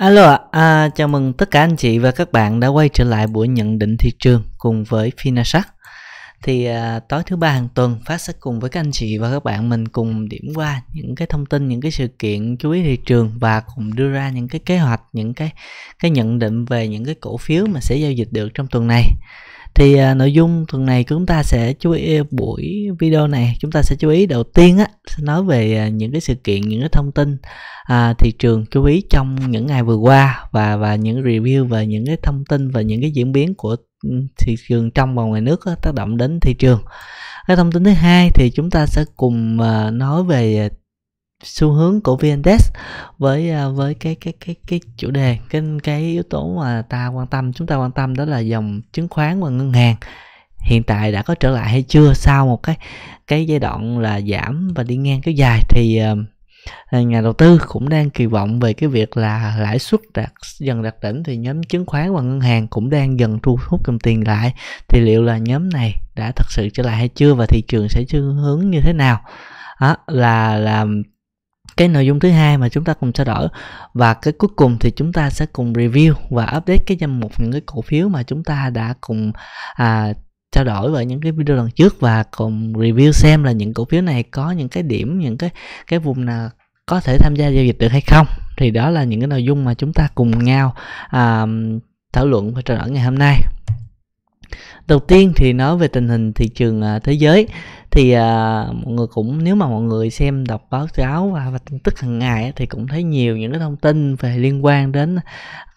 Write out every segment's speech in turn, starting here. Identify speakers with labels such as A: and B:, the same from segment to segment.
A: Alo ạ, à, chào mừng tất cả anh chị và các bạn đã quay trở lại buổi nhận định thị trường cùng với Finashark. Thì à, tối thứ ba hàng tuần phát sẽ cùng với các anh chị và các bạn mình cùng điểm qua những cái thông tin, những cái sự kiện chú ý thị trường và cùng đưa ra những cái kế hoạch, những cái cái nhận định về những cái cổ phiếu mà sẽ giao dịch được trong tuần này thì à, nội dung tuần này chúng ta sẽ chú ý ờ, buổi video này chúng ta sẽ chú ý đầu tiên á sẽ nói về à, những cái sự kiện những cái thông tin à, thị trường chú ý trong những ngày vừa qua và và những review và những cái thông tin và những cái diễn biến của ừ, thị trường trong và ngoài nước á, tác động đến thị trường cái thông tin thứ hai thì chúng ta sẽ cùng à, nói về xu hướng của VNDesk với à, với cái cái cái cái chủ đề cái cái yếu tố mà ta quan tâm chúng ta quan tâm đó là dòng chứng khoán và ngân hàng hiện tại đã có trở lại hay chưa sau một cái cái giai đoạn là giảm và đi ngang kéo dài thì à, à, nhà đầu tư cũng đang kỳ vọng về cái việc là lãi suất đạt dần đạt đỉnh thì nhóm chứng khoán và ngân hàng cũng đang dần thu hút dòng tiền lại thì liệu là nhóm này đã thật sự trở lại hay chưa và thị trường sẽ xu hướng như thế nào đó, là làm cái nội dung thứ hai mà chúng ta cùng trao đổi và cái cuối cùng thì chúng ta sẽ cùng review và update cái danh mục những cái cổ phiếu mà chúng ta đã cùng à, trao đổi vào những cái video lần trước và cùng review xem là những cổ phiếu này có những cái điểm những cái cái vùng nào có thể tham gia giao dịch được hay không thì đó là những cái nội dung mà chúng ta cùng nhau à, thảo luận và trao đổi ngày hôm nay đầu tiên thì nói về tình hình thị trường à, thế giới thì à, mọi người cũng nếu mà mọi người xem đọc báo cáo và, và tin tức hàng ngày thì cũng thấy nhiều những cái thông tin về liên quan đến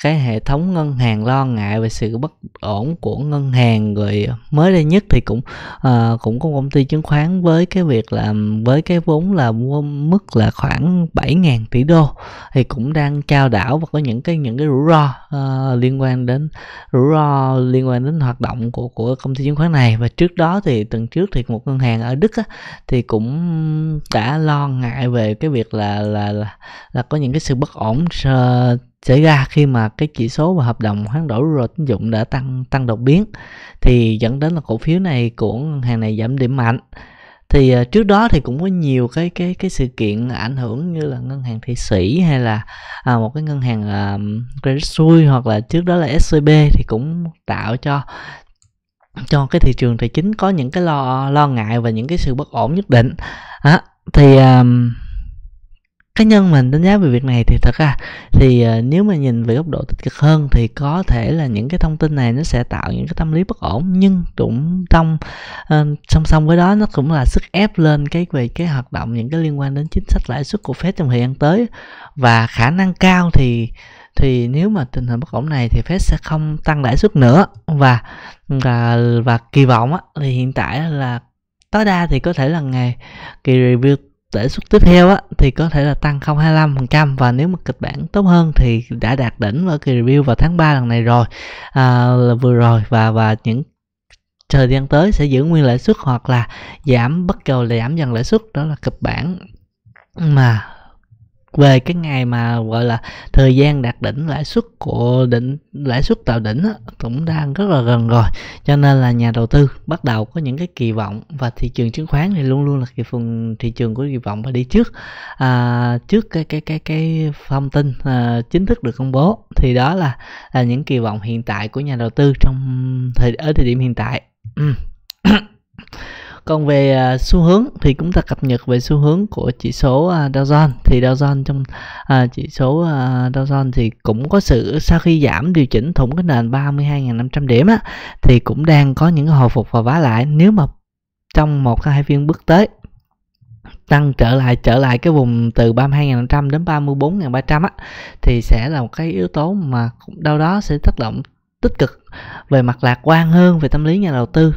A: cái hệ thống ngân hàng lo ngại về sự bất ổn của ngân hàng rồi mới đây nhất thì cũng à, cũng có công ty chứng khoán với cái việc là với cái vốn là mua mức là khoảng 7.000 tỷ đô thì cũng đang trao đảo và có những cái những cái rủi ro uh, liên quan đến rủi ro liên quan đến hoạt động của của công ty chứng khoán này và trước đó thì tuần trước thì một ngân hàng ở đức á, thì cũng đã lo ngại về cái việc là là là, là có những cái sự bất ổn xảy ra khi mà cái chỉ số và hợp đồng hoán đổi rồi tín dụng đã tăng tăng đột biến thì dẫn đến là cổ phiếu này của ngân hàng này giảm điểm mạnh thì ờ, trước đó thì cũng có nhiều cái cái cái sự kiện ảnh hưởng như là ngân hàng thị sĩ hay là à, một cái ngân hàng à, credit suisse hoặc là trước đó là scb thì cũng tạo cho cho cái thị trường tài chính có những cái lo lo ngại và những cái sự bất ổn nhất định à, thì um, cá nhân mình đánh giá về việc này thì thật ra thì uh, nếu mà nhìn về góc độ tích cực hơn thì có thể là những cái thông tin này nó sẽ tạo những cái tâm lý bất ổn nhưng cũng trong uh, song song với đó nó cũng là sức ép lên cái về cái hoạt động những cái liên quan đến chính sách lãi suất của Fed trong thời gian tới và khả năng cao thì thì nếu mà tình hình bất ổn này thì Fed sẽ không tăng lãi suất nữa và và và kỳ vọng á, thì hiện tại là tối đa thì có thể là ngày kỳ review lãi suất tiếp theo á, thì có thể là tăng 0,25% và nếu mà kịch bản tốt hơn thì đã đạt đỉnh ở kỳ review vào tháng 3 lần này rồi à, là vừa rồi và và những thời gian tới sẽ giữ nguyên lãi suất hoặc là giảm bất cầu là giảm dần lãi suất đó là kịch bản mà về cái ngày mà gọi là thời gian đạt đỉnh lãi suất của đỉnh lãi suất tạo đỉnh đó, cũng đang rất là gần rồi cho nên là nhà đầu tư bắt đầu có những cái kỳ vọng và thị trường chứng khoán thì luôn luôn là cái phần thị trường của kỳ vọng và đi trước à, trước cái cái cái cái thông tin à, chính thức được công bố thì đó là, là những kỳ vọng hiện tại của nhà đầu tư trong thời ở thời điểm hiện tại ừ. còn về uh, xu hướng thì chúng ta cập nhật về xu hướng của chỉ số uh, Dow Jones thì Dow Jones trong uh, chỉ số uh, Dow Jones thì cũng có sự sau khi giảm điều chỉnh thủng cái nền 32.500 điểm á, thì cũng đang có những hồi phục và vá lại nếu mà trong một hai phiên bước tới tăng trở lại trở lại cái vùng từ 32.500 đến 34.300 á thì sẽ là một cái yếu tố mà đâu đó sẽ tác động tích cực về mặt lạc quan hơn về tâm lý nhà đầu tư uh,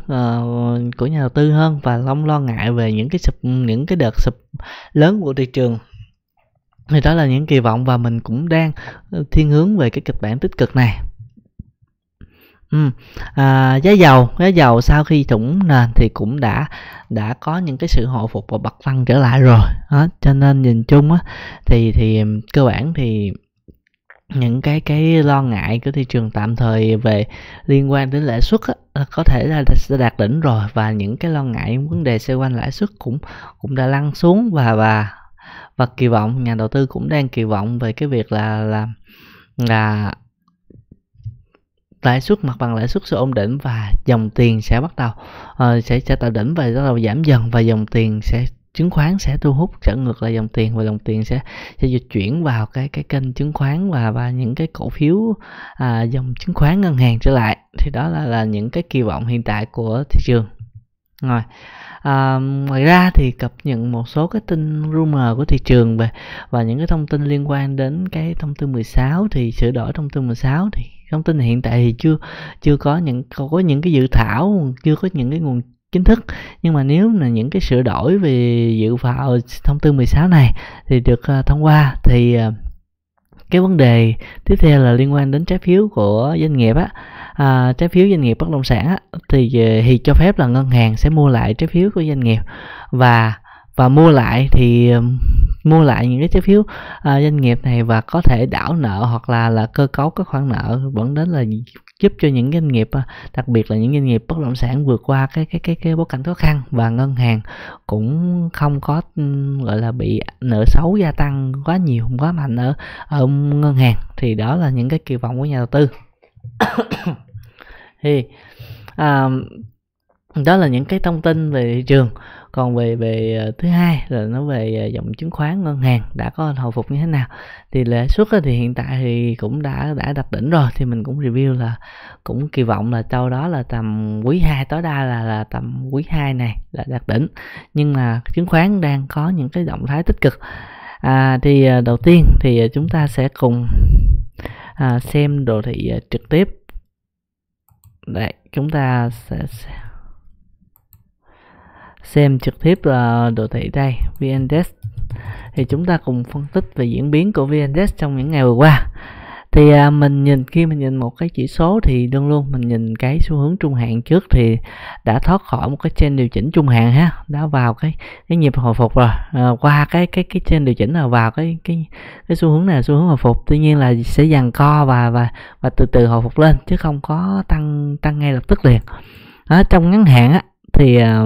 A: của nhà đầu tư hơn và không lo ngại về những cái sụp những cái đợt sụp lớn của thị trường thì đó là những kỳ vọng và mình cũng đang ờ, thiên hướng về cái kịch bản tích cực này Ừ. À, giá dầu giá dầu sau khi thủng nền thì cũng đã đã có những cái sự hồi phục và bật tăng trở lại rồi đó, cho nên nhìn chung á, thì thì cơ bản thì những cái cái lo ngại của thị trường tạm thời về liên quan đến lãi suất á, có thể là sẽ đạt đỉnh rồi và những cái lo ngại những vấn đề xoay quanh lãi suất cũng cũng đã lăn xuống và và và kỳ vọng nhà đầu tư cũng đang kỳ vọng về cái việc là là là lãi suất mặt bằng lãi suất sẽ ổn định và dòng tiền sẽ bắt đầu uh, sẽ sẽ tạo đỉnh và bắt đầu giảm dần và dòng tiền sẽ chứng khoán sẽ thu hút trở ngược lại dòng tiền và dòng tiền sẽ sẽ dịch chuyển vào cái cái kênh chứng khoán và và những cái cổ phiếu à, dòng chứng khoán ngân hàng trở lại thì đó là là những cái kỳ vọng hiện tại của thị trường rồi à, ngoài ra thì cập nhật một số cái tin rumor của thị trường về và những cái thông tin liên quan đến cái thông tư 16 thì sửa đổi thông tư 16 thì thông tin hiện tại thì chưa chưa có những có những cái dự thảo chưa có những cái nguồn chính thức nhưng mà nếu là những cái sửa đổi về dự vào thông tư 16 này thì được ờ, thông qua thì ờ, cái vấn đề tiếp theo là liên quan đến trái phiếu của doanh nghiệp á à, trái phiếu doanh nghiệp bất động sản á, thì ờ, thì cho phép là ngân hàng sẽ mua lại trái phiếu của doanh nghiệp và và mua lại thì mua lại những cái trái phiếu à, doanh nghiệp này và có thể đảo nợ hoặc là là cơ cấu các khoản nợ vẫn đến là giúp cho những doanh nghiệp à, đặc biệt là những doanh nghiệp bất động sản vượt qua cái cái cái cái bối cảnh khó khăn và ngân hàng cũng không có gọi là bị nợ xấu gia tăng quá nhiều quá mạnh ở ở ngân hàng thì đó là những cái kỳ vọng của nhà đầu tư thì à, đó là những cái thông tin về thị trường còn về về ờ, thứ hai là nó về ờ, dòng chứng khoán ngân hàng đã có hồi phục như thế nào thì lãi suất thì hiện tại thì cũng đã đã đặt đỉnh rồi thì mình cũng review là cũng kỳ vọng là sau đó là tầm quý 2 tối đa là là tầm quý 2 này là đạt đỉnh nhưng mà chứng khoán đang có những cái động thái tích cực à, thì ờ, đầu tiên thì chúng ta sẽ cùng à, xem đồ thị trực tiếp đây chúng ta sẽ, sẽ xem trực tiếp là đồ thị đây VNDex thì chúng ta cùng phân tích về diễn biến của VNDex trong những ngày vừa qua thì à, mình nhìn khi mình nhìn một cái chỉ số thì luôn luôn mình nhìn cái xu hướng trung hạn trước thì đã thoát khỏi một cái trên điều chỉnh trung hạn ha đã vào cái cái nhịp hồi phục rồi à, qua cái cái cái trên điều chỉnh là vào cái cái cái xu hướng này là xu hướng hồi phục tuy nhiên là sẽ dằn co và và và từ từ hồi phục lên chứ không có tăng tăng ngay lập tức liền à, trong ngắn hạn á thì à,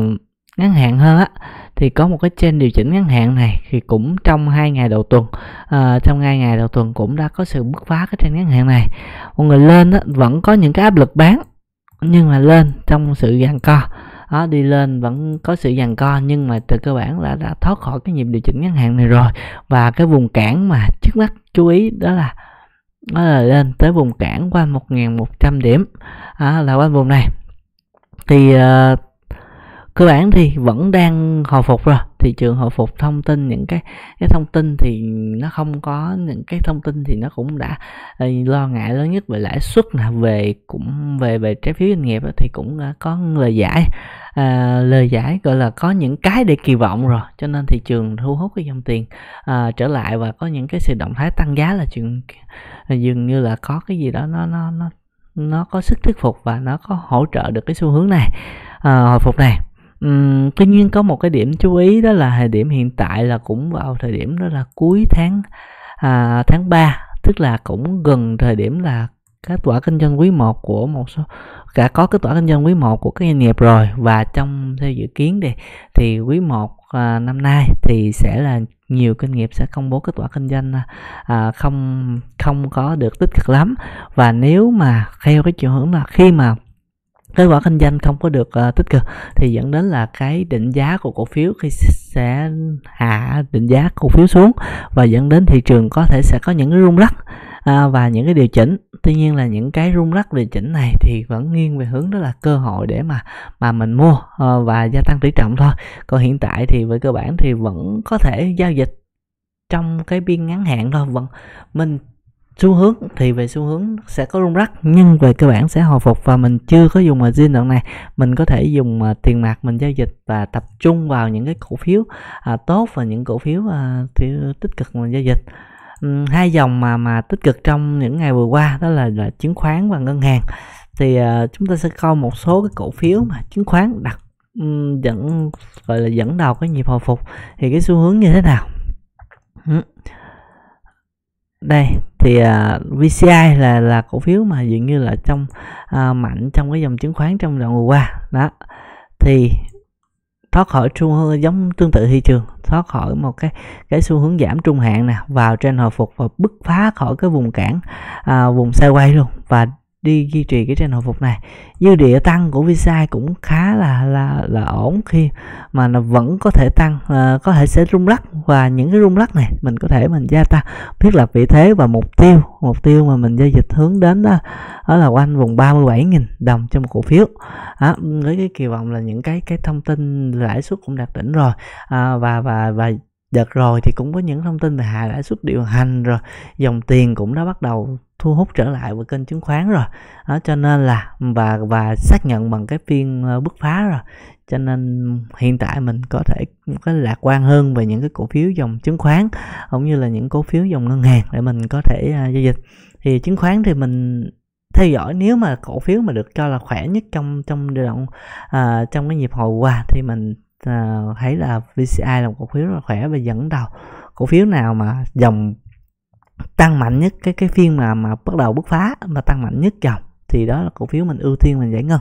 A: ngắn hạn hơn á thì có một cái trên điều chỉnh ngắn hạn này thì cũng trong hai ngày đầu tuần à, trong hai ngày đầu tuần cũng đã có sự bứt phá cái trên ngắn hạn này mọi người lên á, vẫn có những cái áp lực bán nhưng mà lên trong sự giằng co đó, đi lên vẫn có sự giằng co nhưng mà từ cơ bản là đã thoát khỏi cái nhịp điều chỉnh ngắn hạn này rồi và cái vùng cản mà trước mắt chú ý đó là đó là lên tới vùng cản quanh 1.100 điểm à, là quanh vùng này thì uh, cơ bản thì vẫn đang hồi phục rồi thị trường hồi phục thông tin những cái cái thông tin thì nó không có những cái thông tin thì nó cũng đã ờ, lo ngại lớn nhất về lãi suất là về cũng về về trái phiếu doanh nghiệp thì cũng có lời giải à, lời giải gọi là có những cái để kỳ vọng rồi cho nên thị trường thu hút cái dòng tiền à, trở lại và có những cái sự động thái tăng giá là chuyện dường như là có cái gì đó nó nó nó nó có sức thuyết phục và nó có hỗ trợ được cái xu hướng này à, hồi phục này Uhm, tuy nhiên có một cái điểm chú ý đó là thời điểm hiện tại là cũng vào thời điểm đó là cuối tháng à, tháng 3 tức là cũng gần thời điểm là kết quả kinh doanh quý 1 của một số cả có kết quả kinh doanh quý 1 của các doanh nghiệp rồi và trong theo dự kiến thì thì quý 1 à, năm nay thì sẽ là nhiều doanh nghiệp sẽ công bố kết quả kinh doanh à, à, không không có được tích cực lắm và nếu mà theo cái chiều hướng là khi mà kết quả kinh doanh không có được uh, tích cực thì dẫn đến là cái định giá của cổ phiếu khi sẽ hạ định giá cổ phiếu xuống và dẫn đến thị trường có thể sẽ có những cái rung lắc à, và những cái điều chỉnh tuy nhiên là những cái rung lắc điều chỉnh này thì vẫn nghiêng về hướng đó là cơ hội để mà mà mình mua à, và gia tăng tỷ trọng thôi còn hiện tại thì về cơ bản thì vẫn có thể giao dịch trong cái biên ngắn hạn thôi vẫn mình xu hướng thì về xu hướng sẽ có rung rắc nhưng về cơ bản sẽ hồi phục và mình chưa có dùng margin đoạn này mình có thể dùng à, tiền mặt mình giao dịch và tập trung vào những cái cổ phiếu à, tốt và những cổ phiếu à, tích cực mình giao dịch uhm, hai dòng mà mà tích cực trong những ngày vừa qua đó là, là chứng khoán và ngân hàng thì à, chúng ta sẽ coi một số cái cổ phiếu mà chứng khoán đặt um, dẫn gọi là dẫn đầu cái nhịp hồi phục thì cái xu hướng như thế nào uhm đây thì uh, à, VCI là là cổ phiếu mà dường như là trong uh, mạnh trong cái dòng chứng khoán trong đoạn vừa qua đó thì thoát khỏi xu hướng giống tương tự thị trường thoát khỏi một cái cái xu hướng giảm trung hạn nè vào trên hồi phục và bứt phá khỏi cái vùng cản à, vùng sideways luôn và đi duy trì cái trend hồi phục này dư địa tăng của visa cũng khá là là là ổn khi mà nó vẫn có thể tăng à, có thể sẽ rung lắc và những cái rung lắc này mình có thể mình gia tăng thiết lập vị thế và mục tiêu mục tiêu mà mình giao dịch hướng đến đó, đó là quanh vùng 37.000 đồng cho một cổ phiếu à, với cái kỳ vọng là những cái cái thông tin lãi suất cũng đạt đỉnh rồi à, và và và đợt rồi thì cũng có những thông tin về hạ lãi suất điều hành rồi dòng tiền cũng đã bắt đầu thu hút trở lại vào kênh chứng khoán rồi đó cho nên là và và xác nhận bằng cái phiên ờ, bứt phá rồi cho nên hiện tại mình có thể có lạc quan hơn về những cái cổ phiếu dòng chứng khoán cũng như là những cổ phiếu dòng ngân hàng để mình có thể à, giao dịch thì chứng khoán thì mình theo dõi nếu mà cổ phiếu mà được cho là khỏe nhất trong trong giai đoạn à, trong cái nhịp hồi qua thì mình à, thấy là VCI là một cổ phiếu rất là khỏe và dẫn đầu cổ phiếu nào mà dòng tăng mạnh nhất cái cái phiên mà mà bắt đầu bứt phá mà tăng mạnh nhất dòng thì đó là cổ phiếu mình ưu tiên mình giải ngân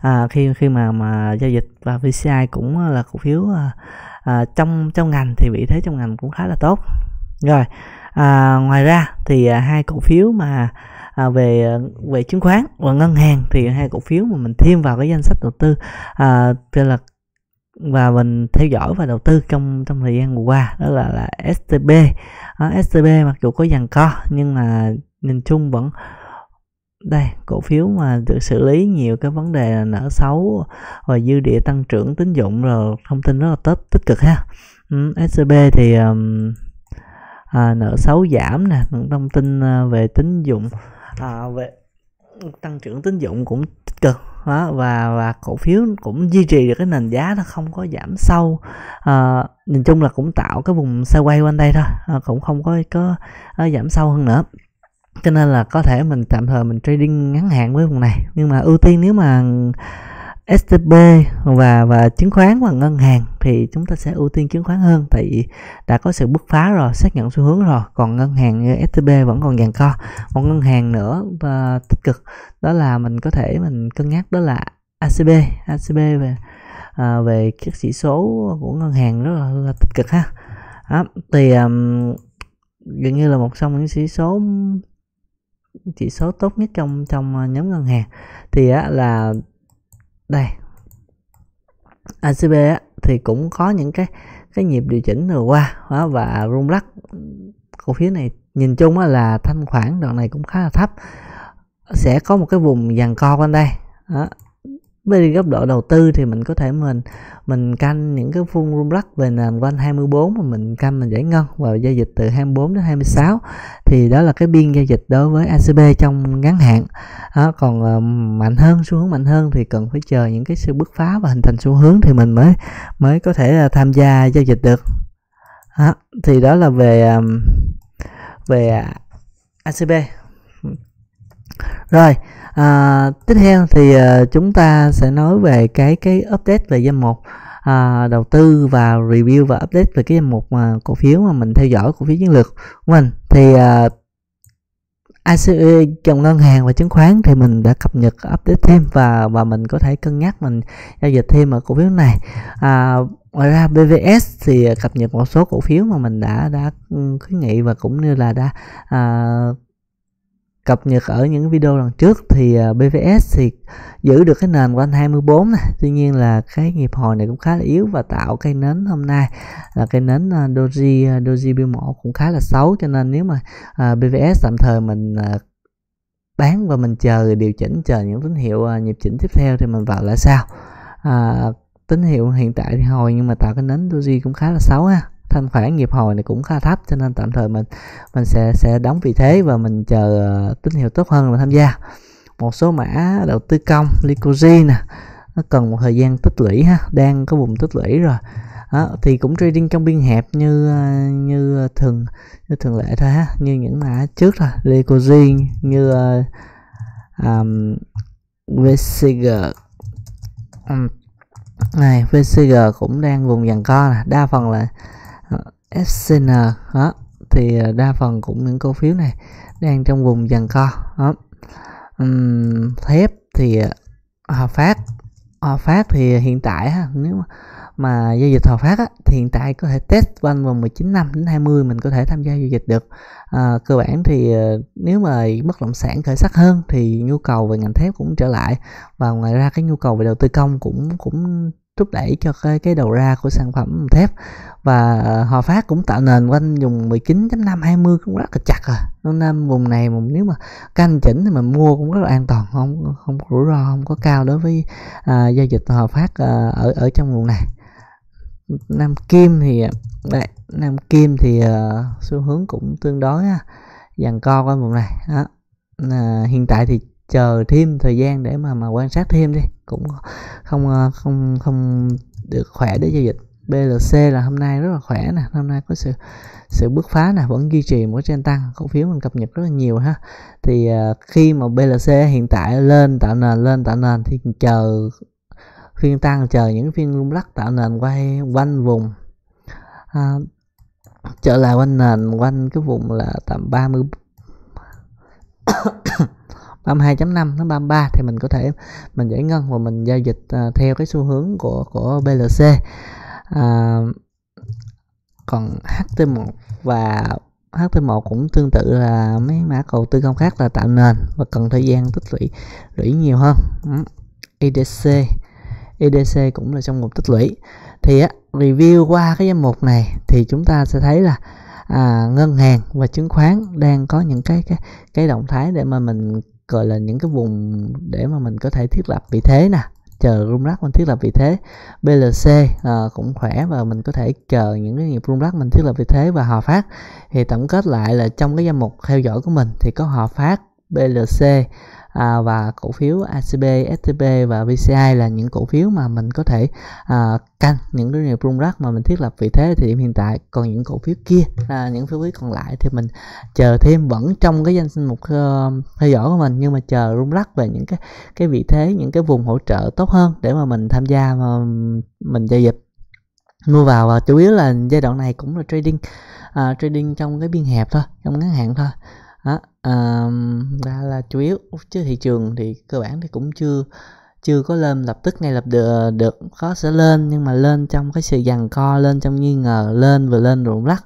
A: à, khi khi mà mà giao dịch và VCI cũng là cổ phiếu à, à, trong trong ngành thì vị thế trong ngành cũng khá là tốt rồi à, ngoài ra thì à, hai cổ phiếu mà à, về về chứng khoán và ngân hàng thì hai cổ phiếu mà mình thêm vào cái danh sách đầu tư à, là và mình theo dõi và đầu tư trong trong thời gian vừa qua đó là là STB à, STB mặc dù có dằn co nhưng mà nhìn chung vẫn đây cổ phiếu mà được xử lý nhiều cái vấn đề là nợ xấu và dư địa tăng trưởng tín dụng rồi thông tin rất là tốt tích cực ha ừ, SCB thì um, à, nợ xấu giảm nè thông tin à, về tín dụng à, về tăng trưởng tín dụng cũng tích cực đó, và và cổ phiếu cũng duy trì được cái nền giá nó không có giảm sâu à, nhìn chung là cũng tạo cái vùng xe quay quanh đây thôi à, cũng không có có à, giảm sâu hơn nữa cho nên là có thể mình tạm thời mình trading ngắn hạn với vùng này nhưng mà ưu tiên nếu mà STB và và chứng khoán và ngân hàng thì chúng ta sẽ ưu tiên chứng khoán hơn tại vì đã có sự bứt phá rồi xác nhận xu hướng rồi còn ngân hàng như STB vẫn còn dàn co một ngân hàng nữa và tích cực đó là mình có thể mình cân nhắc đó là ACB ACB về à, về các chỉ số của ngân hàng rất là, là tích cực ha đó, thì um, gần như là một trong những chỉ số chỉ số tốt nhất trong trong à, nhóm ngân hàng thì á, là đây ACB á, thì cũng có những cái cái nhịp điều chỉnh vừa qua đó, và rung lắc cổ phiếu này nhìn chung á, là thanh khoản đoạn này cũng khá là thấp sẽ có một cái vùng dàn co quanh đây đó, về góc độ đầu tư thì mình có thể mình mình canh những cái phun rung về nền quanh 24 mà mình canh mình giải ngân và giao dịch từ 24 đến 26 thì đó là cái biên giao dịch đối với ACB trong ngắn hạn đó, còn ờ, mạnh hơn xu hướng mạnh hơn thì cần phải chờ những cái sự bứt phá và hình thành xu hướng thì mình mới mới có thể uh, tham gia giao dịch được đó, thì đó là về về ờ, ACB rồi à, tiếp theo thì à, chúng ta sẽ nói về cái cái update về danh mục à, đầu tư và review và update về cái danh mục mà cổ phiếu mà mình theo dõi cổ phiếu chiến lược của mình thì à, ICE trong ngân hàng và chứng khoán thì mình đã cập nhật update thêm và và mình có thể cân nhắc mình giao dịch thêm ở cổ phiếu này à, ngoài ra BVS thì cập nhật một số cổ phiếu mà mình đã đã ừ, khuyến nghị và cũng như là đã à, cập nhật ở những video lần trước thì à, BVS thì giữ được cái nền quanh 24 này. Tuy nhiên là cái nhịp hồi này cũng khá là yếu và tạo cây nến hôm nay là cây nến à, Doji à, Doji biêu mổ cũng khá là xấu cho nên nếu mà BVS tạm thời mình bán và mình chờ điều chỉnh chờ những tín hiệu nhịp chỉnh tiếp theo thì mình vào lại sao à, tín hiệu hiện tại thì hồi nhưng mà tạo cái nến Doji cũng khá là xấu ha thanh khoản nghiệp hồi này cũng khá thấp cho nên tạm thời mình mình sẽ sẽ đóng vị thế và mình chờ ờ, tín hiệu tốt hơn là tham gia một số mã đầu tư công Lycosi nè nó cần một thời gian tích lũy ha đang có vùng tích lũy rồi đó, thì cũng trading trong biên hẹp như ờ, như thường như thường lệ thôi ha như những mã trước rồi Lycosi như um, VCG um, này VCG cũng đang vùng dần co nè đa phần là SCN đó thì à, đa phần cũng những cổ phiếu này đang trong vùng dần co đó. Uhm, thép thì à, hòa phát hòa phát thì hiện tại ha, nếu mà, mà giao dịch hòa phát á, thì hiện tại có thể test quanh vòng 19 năm đến 20 mình có thể tham gia giao dịch được à, cơ bản thì à, nếu mà bất động sản khởi sắc hơn thì nhu cầu về ngành thép cũng trở lại và ngoài ra cái nhu cầu về đầu tư công cũng cũng thúc đẩy cho cái, cái đầu ra của sản phẩm thép và ờ, Hòa Phát cũng tạo nền quanh vùng 19.5 20 cũng rất là chặt rồi à. nên vùng này vùng nếu mà canh chỉnh thì mình mua cũng rất là an toàn không không rủi ro không có cao đối với à, giao dịch Hòa Phát à, ờ, ở ở trong vùng này Nam Kim thì đây, Nam Kim thì uh, xu hướng cũng tương đối uh, dàn co qua vùng này đó. Uh, hiện tại thì chờ thêm thời gian để mà mà quan sát thêm đi cũng không ờ, không không được khỏe để giao dịch BLC là hôm nay rất là khỏe nè hôm nay có sự sự bứt phá nè vẫn duy trì mỗi trên tăng cổ phiếu mình cập nhật rất là nhiều ha thì uh, khi mà BLC hiện tại lên tạo nền lên tạo nền thì chờ phiên tăng chờ những phiên rung lắc tạo nền quay quanh vùng à, trở lại quanh nền quanh cái vùng là tầm 30 32.5 đến 33 thì mình có thể mình giải ngân và mình giao dịch à, theo cái xu hướng của của BLC uh, à, còn HT1 và HT1 cũng tương tự là mấy mã cầu tư công khác là tạo nền và cần thời gian tích lũy lũy nhiều hơn ừ. EDC EDC cũng là trong một tích lũy thì á, review qua cái danh mục này thì chúng ta sẽ thấy là à, ngân hàng và chứng khoán đang có những cái cái cái động thái để mà mình gọi là những cái vùng để mà mình có thể thiết lập vị thế nè chờ rung lắc mình thiết lập vị thế BLC à, cũng khỏe và mình có thể chờ những cái nhịp rung lắc mình thiết lập vị thế và hòa phát thì tổng kết lại là trong cái danh mục theo dõi của mình thì có hòa phát BLC à, và cổ phiếu ACB, STB và VCI là những cổ phiếu mà mình có thể à, canh những cái rung rắc mà mình thiết lập vị thế thì hiện tại còn những cổ phiếu kia là những phiếu quý còn lại thì mình chờ thêm vẫn trong cái danh sinh mục uh, theo dõi của mình nhưng mà chờ rung rắc về những cái cái vị thế những cái vùng hỗ trợ tốt hơn để mà mình tham gia mà mình giao dịch mua vào và chủ yếu là giai đoạn này cũng là trading à, trading trong cái biên hẹp thôi trong ngắn hạn thôi đó um, ra là chủ yếu chứ thị trường thì cơ bản thì cũng chưa chưa có lên lập tức ngay lập được, được có sẽ lên nhưng mà lên trong cái sự giằng co lên trong nghi ngờ lên vừa lên rụng lắc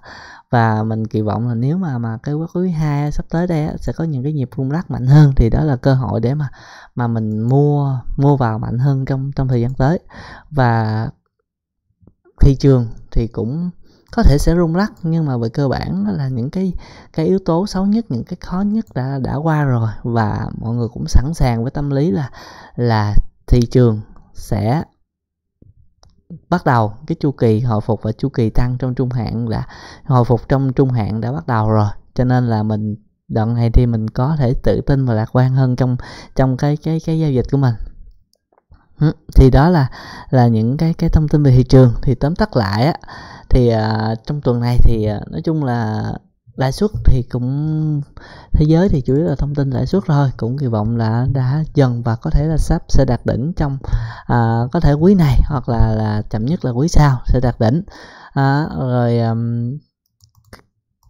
A: và mình kỳ vọng là nếu mà mà cái quý hai sắp tới đây á, sẽ có những cái nhịp rung lắc mạnh hơn thì đó là cơ hội để mà mà mình mua mua vào mạnh hơn trong trong thời gian tới và thị trường thì cũng có thể sẽ rung lắc nhưng mà về cơ bản nó là những cái cái yếu tố xấu nhất những cái khó nhất đã đã qua rồi và mọi người cũng sẵn sàng với tâm lý là là thị trường sẽ bắt đầu cái chu kỳ hồi phục và chu kỳ tăng trong trung hạn là hồi phục trong trung hạn đã bắt đầu rồi cho nên là mình đợt này thì mình có thể tự tin và lạc quan hơn trong trong cái cái cái giao dịch của mình thì đó là là những cái cái thông tin về thị trường thì tóm tắt lại á thì uh, trong tuần này thì uh, nói chung là lãi suất thì cũng thế giới thì chủ yếu là thông tin lãi suất thôi cũng kỳ vọng là đã dần và có thể là sắp sẽ đạt đỉnh trong à, có thể quý này hoặc là là chậm nhất là quý sau sẽ đạt đỉnh à, rồi um,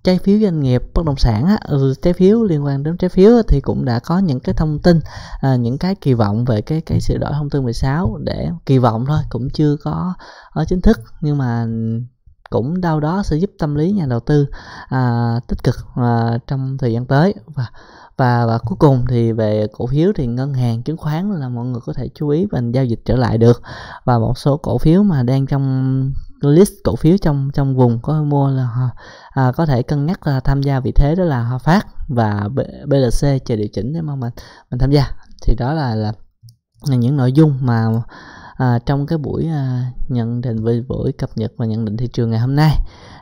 A: trái phiếu doanh nghiệp bất động sản á, ừ, trái phiếu liên quan đến trái phiếu thì cũng đã có những cái thông tin à, những cái kỳ vọng về cái cái sửa đổi thông tư 16 để kỳ vọng thôi cũng chưa có ở chính thức nhưng mà cũng đâu đó sẽ giúp tâm lý nhà đầu tư à, tích cực à, trong thời gian tới và và và cuối cùng thì về cổ phiếu thì ngân hàng chứng khoán là mọi người có thể chú ý mình giao dịch trở lại được và một số cổ phiếu mà đang trong list cổ phiếu trong trong vùng có mua là à, à có thể cân nhắc là tham gia vị thế đó là hoa Phát và BLC chờ điều chỉnh để mà mình mình tham gia thì đó là là, là những nội dung mà à, trong cái buổi à, nhận định về buổi cập nhật và nhận định thị trường ngày hôm nay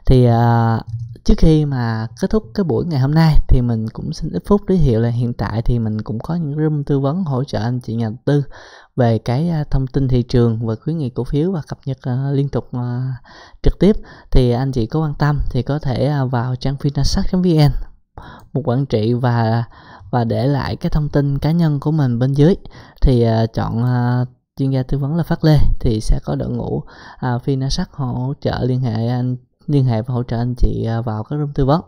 A: thì à, trước khi mà kết thúc cái buổi ngày hôm nay thì mình cũng xin ít phút giới thiệu là hiện tại thì mình cũng có những room tư vấn hỗ trợ anh chị nhà đầu tư về cái à, thông tin thị trường và khuyến nghị cổ phiếu và cập nhật à, liên tục à, trực tiếp thì anh chị có quan tâm thì có thể vào trang finasat.vn một quản trị và và để lại cái thông tin cá nhân của mình bên dưới thì chọn chuyên gia tư vấn là Phát Lê thì sẽ có đội ngũ à, Finasac hỗ trợ liên hệ anh liên hệ và hỗ trợ anh chị vào các room tư vấn.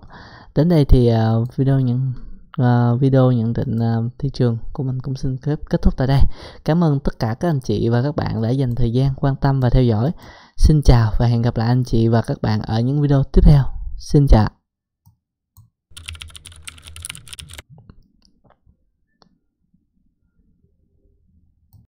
A: Đến đây thì video những Ờ, video nhận định ờ, thị trường của mình cũng xin kết, kết thúc tại đây cảm ơn tất cả các anh chị và các bạn đã dành thời gian quan tâm và theo dõi xin chào và hẹn gặp lại anh chị và các bạn ở những video tiếp theo xin chào